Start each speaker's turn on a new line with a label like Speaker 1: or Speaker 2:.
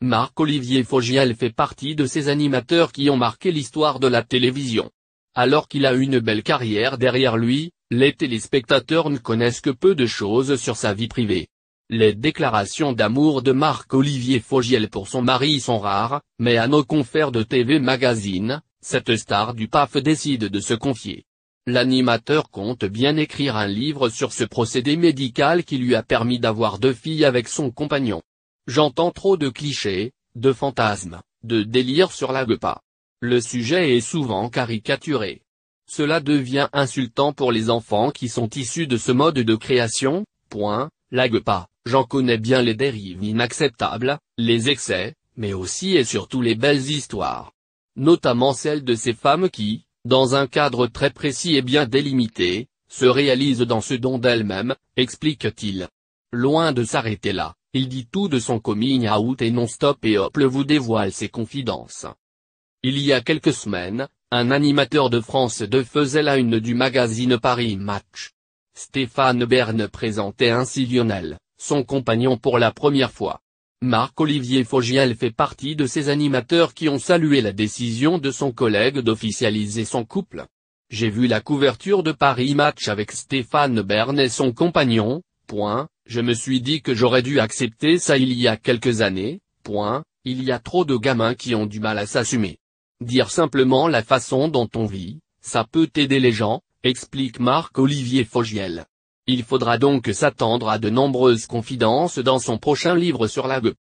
Speaker 1: Marc-Olivier Fogiel fait partie de ces animateurs qui ont marqué l'histoire de la télévision. Alors qu'il a une belle carrière derrière lui, les téléspectateurs ne connaissent que peu de choses sur sa vie privée. Les déclarations d'amour de Marc-Olivier Fogiel pour son mari sont rares, mais à nos confères de TV Magazine, cette star du PAF décide de se confier. L'animateur compte bien écrire un livre sur ce procédé médical qui lui a permis d'avoir deux filles avec son compagnon. J'entends trop de clichés, de fantasmes, de délires sur la Le sujet est souvent caricaturé. Cela devient insultant pour les enfants qui sont issus de ce mode de création, point, la j'en connais bien les dérives inacceptables, les excès, mais aussi et surtout les belles histoires. Notamment celles de ces femmes qui, dans un cadre très précis et bien délimité, se réalisent dans ce don d'elles-mêmes, explique-t-il. Loin de s'arrêter là, il dit tout de son coming out et non-stop et le vous dévoile ses confidences. Il y a quelques semaines, un animateur de France 2 faisait la une du magazine Paris Match. Stéphane Bern présentait ainsi Lionel, son compagnon pour la première fois. Marc-Olivier Fogiel fait partie de ces animateurs qui ont salué la décision de son collègue d'officialiser son couple. J'ai vu la couverture de Paris Match avec Stéphane Bern et son compagnon, point, je me suis dit que j'aurais dû accepter ça il y a quelques années, point, il y a trop de gamins qui ont du mal à s'assumer. Dire simplement la façon dont on vit, ça peut aider les gens, explique Marc-Olivier Fogiel. Il faudra donc s'attendre à de nombreuses confidences dans son prochain livre sur la gueule.